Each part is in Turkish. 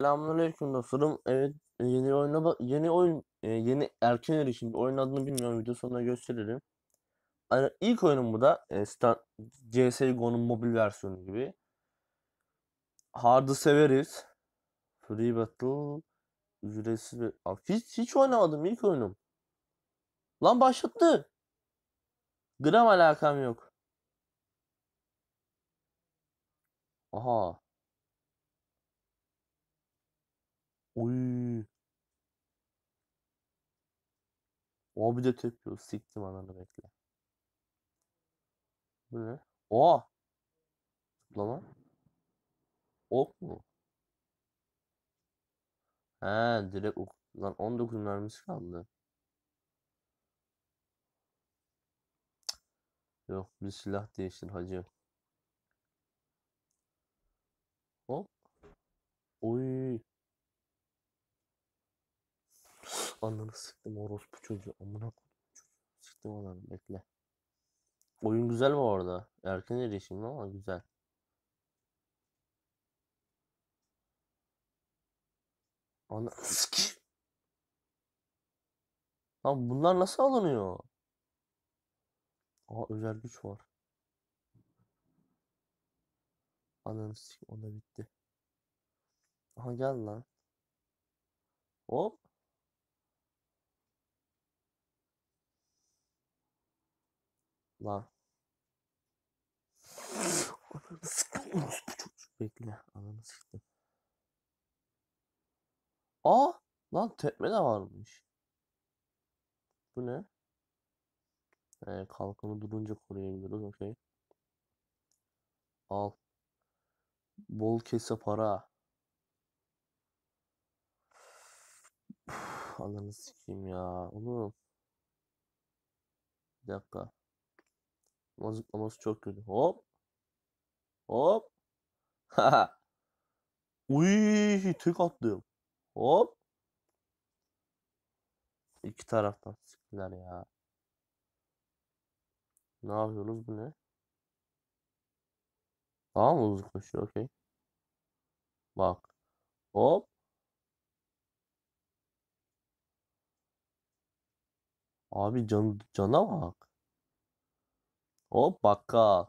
Selamünaleyküm dostlarım. Evet yeni oyuna yeni oyun e, yeni erken erişim oyun adını bilmiyorum video sonunda gösteririm. Yani ilk oyunum bu da e, Star, CS:GO'nun mobil versiyonu gibi. Hard'ı severiz. Free Battle ücretsiz bir... Hiç, hiç oynamadım ilk oyunum. Lan başlattı. Gram alakam yok. Aha. Oy. O bir de tepiyor. Siktim ananı bekle. Bu ne? O. Zıplama. Ok mu? He direkt ok. Lan 19 mermisi kaldı. Yok bir silah değiştir hacı. Hop. Oy. Ananı sıktım orospu çocuğu. Amına Sıktım ananı bekle. Oyun güzel bu arada. Erken erişimli ama güzel. Ana sık. Lan bunlar nasıl alınıyor? Aa özel güç var. Ananı sik o da bitti. Aha gel lan. Hop. La. Ananı siktim. Çocuk bekle. Ananı siktim. Aa lan tekme de varmış. Bu ne? Ee, kalkanı durunca koruyabiliriz. Okey. Al. Bol kese para. Ananı sikeyim ya. Oğlum. Bir dakika. Ama çok kötü. Hop. Hop. Uy, tek attım. Hop. İki taraftan siktiler ya. Ne yapıyoruz bu ne? Daha mı hızlı koşuyor? Okey. Bak. Hop. Abi can, cana bak. Hop bakkal.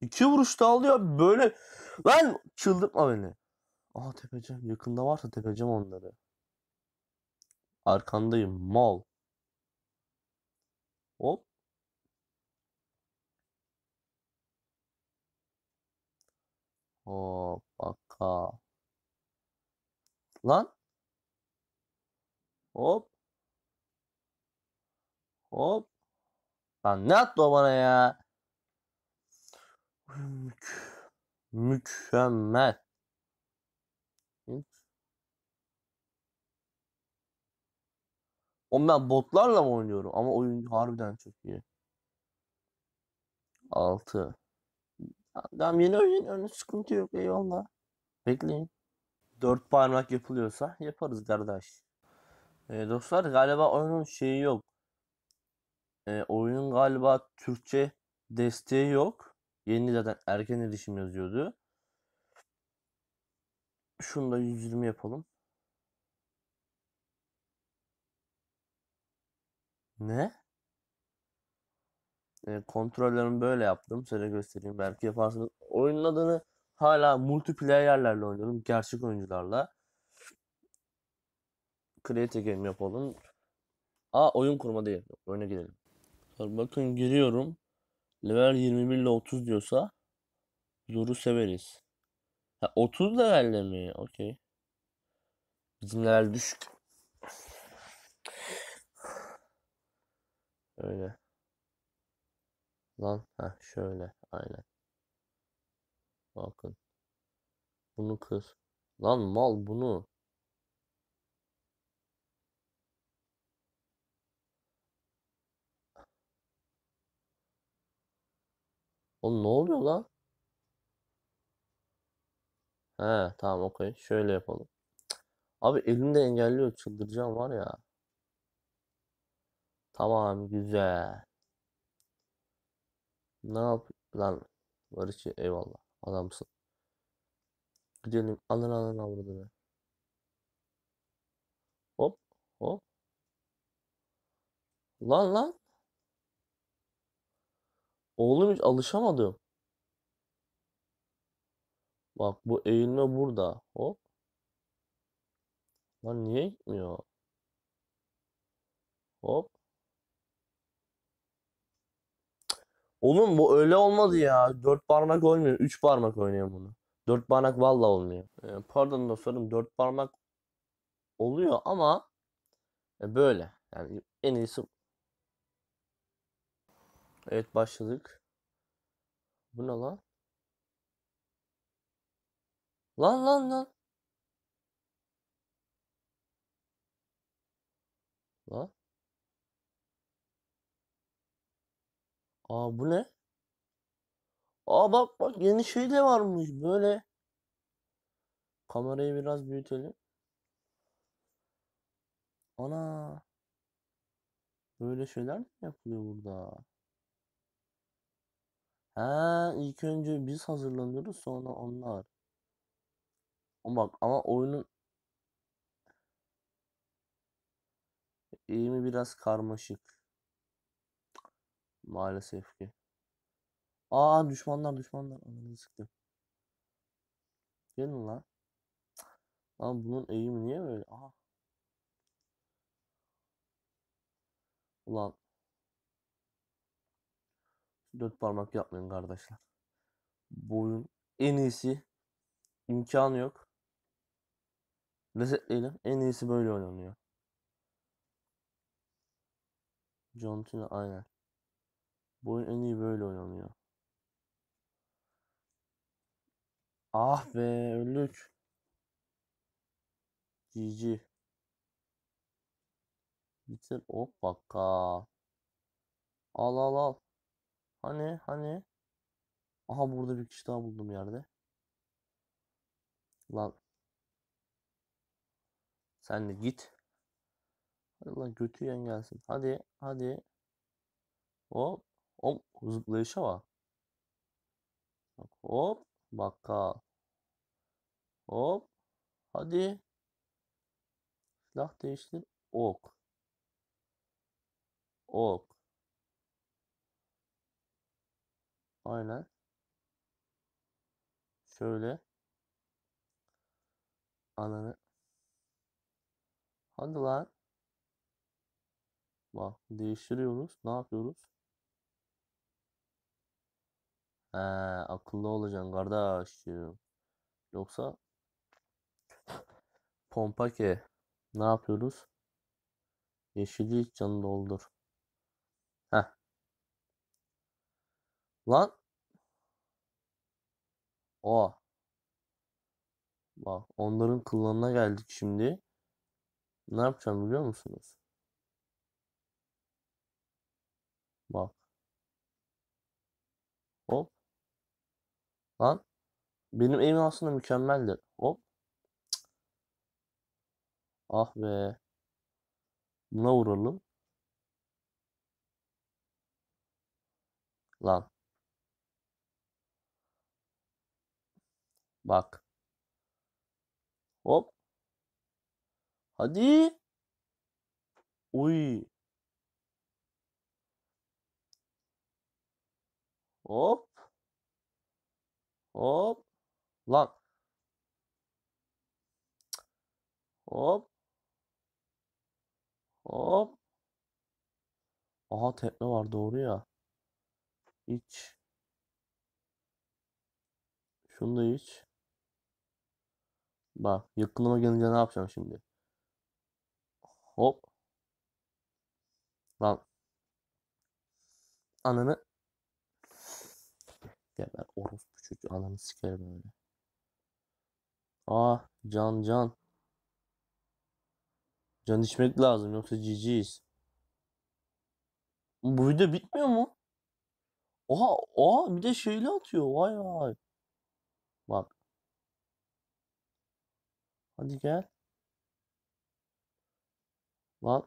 İki vuruşta alıyor böyle. Lan çıldırtma beni. Aha tepeceğim. Yakında varsa tepeceğim onları. Arkandayım. Mal. Hop. Hop bakka. Lan. Hop. Hop. Lan ne attı o bana ya? Mük mükemmel. Oğlum ben botlarla mı oynuyorum? Ama oyun harbiden çok iyi. 6. Tamam yeni oyun öyle sıkıntı yok eyvallah. Bekleyin. 4 parmak yapılıyorsa yaparız kardeş. Ee, dostlar galiba oyunun şeyi yok. E, oyunun galiba Türkçe desteği yok. Yeni zaten erken erişim yazıyordu. Şunu da 120 yapalım. Ne? E, kontrollerimi böyle yaptım. Size göstereyim. Belki yaparsınız. Oyunun adını hala multiplayer'lerle oynuyorum. Gerçek oyuncularla. Create game yapalım. Aa oyun kurma değil. Oyuna girelim arkadaşlar. Bakın giriyorum. Level 21 ile 30 diyorsa zoru severiz. Ha, 30 levelde mi? Okey. Bizim level düşük. Öyle. Lan ha şöyle aynen. Bakın. Bunu kız. Lan mal bunu. Oğlum ne oluyor lan? He tamam okey. Şöyle yapalım. Abi elimde engelliyor çıldıracağım var ya. Tamam güzel. Ne yap lan Barış'ı eyvallah adamsın. Gidelim alın alın avradını. Hop hop. Lan lan. Oğlum hiç alışamadım. Bak bu eğilme burada. Hop. Lan niye gitmiyor? Hop. Oğlum bu öyle olmadı ya. Dört parmak oynuyor, Üç parmak oynuyor bunu. Dört parmak valla olmuyor. Ee, pardon dostlarım dört parmak oluyor ama e, böyle. Yani en iyisi Evet başladık. Bu ne lan? Lan lan lan. Lan. Aa bu ne? Aa bak bak yeni şey de varmış böyle. Kamerayı biraz büyütelim. Ana. Böyle şeyler mi yapılıyor burada? Ha ilk önce biz hazırlanıyoruz sonra onlar. O bak ama oyunun eğimi biraz karmaşık. Maalesef ki. Aa düşmanlar düşmanlar. Ananı sıktım. Gelin lan. Lan bunun eğimi niye böyle? Aha. Ulan Dört parmak yapmayın kardeşler. Bu oyun en iyisi. imkanı yok. Resetleyelim. En iyisi böyle oynanıyor. John Cena aynen. Bu oyun en iyi böyle oynanıyor. Ah be öldük. GG. Bitir hop bakka. Al al al. Hani hani. Aha burada bir kişi daha buldum yerde. Lan. Sen de git. Hadi lan götü yan gelsin. Hadi hadi. Hop. Hop zıplayışa bak. Bak hop. Bakkal. Hop. Hadi. Silah değiştir. Ok. Ok. Aynen. Şöyle. Ananı. Hadi lan. Bak değiştiriyoruz. Ne yapıyoruz? He, akıllı olacaksın kardeş Yoksa pompa ki ne yapıyoruz? Yeşili canı doldur. Lan. O. Oh. Bak onların kullanına geldik şimdi. Ne yapacağım biliyor musunuz? Bak. Hop. Lan. Benim evim aslında mükemmeldir. Hop. Cık. Ah be. Buna vuralım. Lan. Bak. Hop. Hadi. Uy. Hop. Hop. Lan. Hop. Hop. Aha tekme var doğru ya. İç. Şunu da iç. Bak yakınıma gelince ne yapacağım şimdi? Hop. Lan. Ananı. Geber orospu çocuğu ananı sikerim öyle. Ah can can. Can içmek lazım yoksa ciciyiz. Bu video bitmiyor mu? Oha, oha bir de şeyle atıyor. Vay vay. Bak Hadi gel. Lan.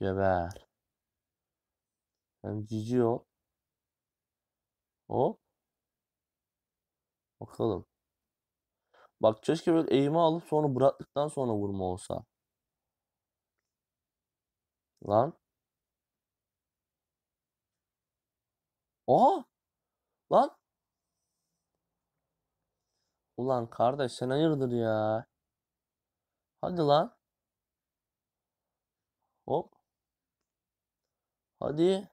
Geber. Sen cici ol. Hop. Bakalım. Bak keşke böyle eğimi alıp sonra bıraktıktan sonra vurma olsa. Lan. Oha. Lan. Ulan kardeş sen hayırdır ya. Hadi lan. Hop. Hadi.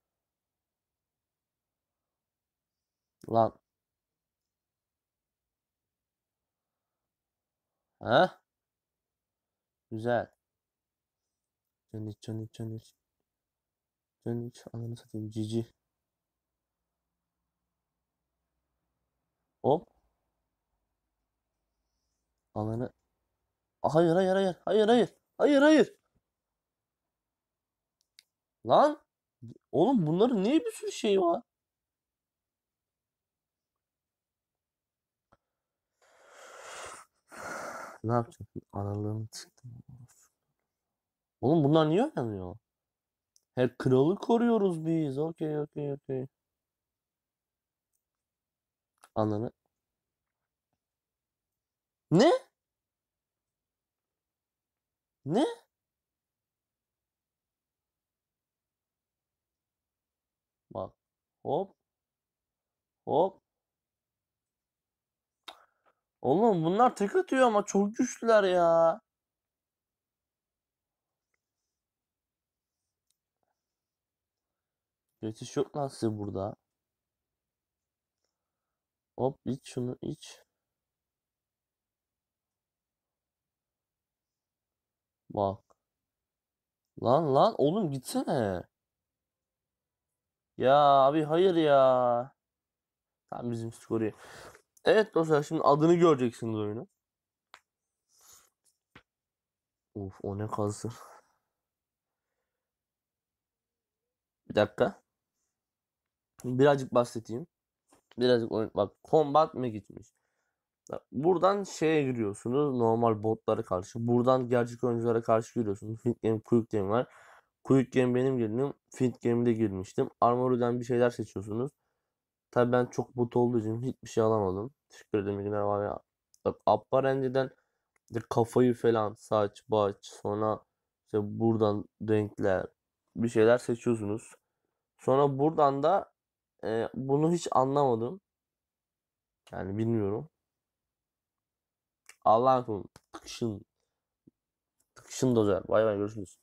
Lan. Ha? Güzel. Caniç caniç caniç. Caniç ananı satayım cici. Hop. Ananı. Hayır hayır hayır. Hayır hayır. Hayır hayır. Lan. Oğlum bunların niye bir sürü şey var? Ne yapacağım? Analığını çıktım. Oğlum bunlar niye oynamıyor? Her kralı koruyoruz biz. Okey okey okey. Ananı. Ne? Ne? Bak. Hop. Hop. Oğlum bunlar tek atıyor ama çok güçlüler ya. Geçiş yok lan size burada. Hop iç şunu iç. Bak. Lan lan oğlum gitsene. Ya abi hayır ya. Tam bizim skoru. Evet dostlar şimdi adını göreceksiniz oyunu. Of o ne kazı. Bir dakika. Birazcık bahsedeyim. Birazcık oyun. Bak combat mı gitmiş? Buradan şeye giriyorsunuz normal botlara karşı. Buradan gerçek oyunculara karşı giriyorsunuz. Fit Game, Quick Game var. Quick Game benim girdim. Fit Game'de girmiştim. Armory'den bir şeyler seçiyorsunuz. Tabi ben çok bot olduğu için hiçbir şey alamadım. Teşekkür ederim günler var ya. Apparence'den de kafayı falan saç, baş, sonra işte buradan renkler bir şeyler seçiyorsunuz. Sonra buradan da e, bunu hiç anlamadım. Yani bilmiyorum. Allah'a emanet olun. dozer. Bay bay görüşürüz.